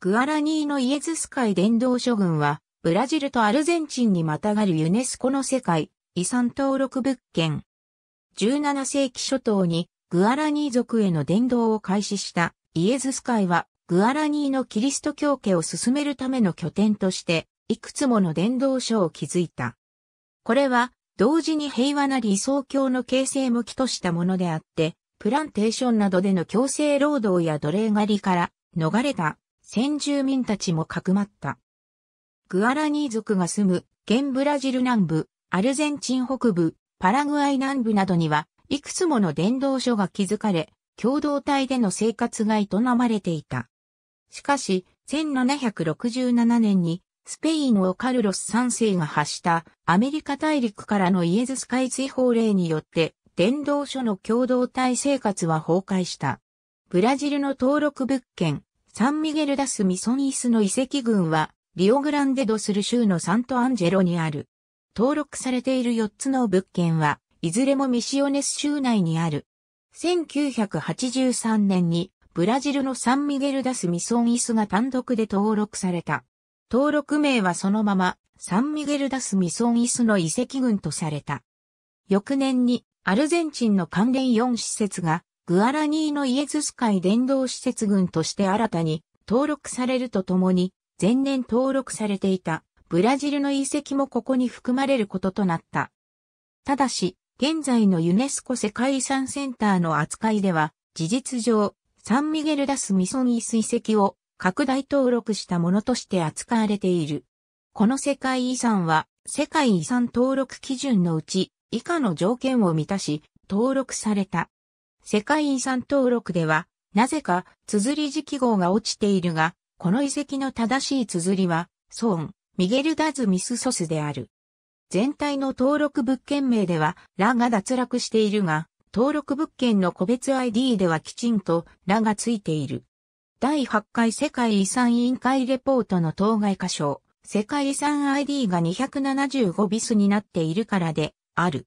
グアラニーのイエズス会伝道諸群は、ブラジルとアルゼンチンにまたがるユネスコの世界遺産登録物件。17世紀初頭にグアラニー族への伝道を開始したイエズス会は、グアラニーのキリスト教家を進めるための拠点として、いくつもの伝道書を築いた。これは、同時に平和な理想教の形成向きとしたものであって、プランテーションなどでの強制労働や奴隷狩りから逃れた先住民たちもかくまった。グアラニー族が住む、現ブラジル南部、アルゼンチン北部、パラグアイ南部などには、いくつもの伝道所が築かれ、共同体での生活が営まれていた。しかし、1767年に、スペインをカルロス3世が発したアメリカ大陸からのイエズス海水法令によって、伝道所の共同体生活は崩壊した。ブラジルの登録物件、サンミゲルダス・ミソンイスの遺跡群は、リオグランデドスル州のサントアンジェロにある。登録されている4つの物件は、いずれもミシオネス州内にある。1983年に、ブラジルのサンミゲルダス・ミソンイスが単独で登録された。登録名はそのまま、サンミゲルダス・ミソンイスの遺跡群とされた。翌年に、アルゼンチンの関連4施設がグアラニーのイエズス会伝道施設群として新たに登録されるとともに、前年登録されていたブラジルの遺跡もここに含まれることとなった。ただし、現在のユネスコ世界遺産センターの扱いでは、事実上、サンミゲルダスミソンイス遺跡を拡大登録したものとして扱われている。この世界遺産は、世界遺産登録基準のうち、以下の条件を満たし、登録された。世界遺産登録では、なぜか、綴り時記号が落ちているが、この遺跡の正しい綴りは、ソーン、ミゲル・ダズ・ミス・ソスである。全体の登録物件名では、ラが脱落しているが、登録物件の個別 ID ではきちんと、ラがついている。第8回世界遺産委員会レポートの当該箇所、世界遺産 ID が275ビスになっているからで、ある。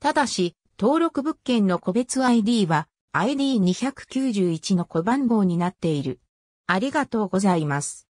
ただし、登録物件の個別 ID は ID291 の小番号になっている。ありがとうございます。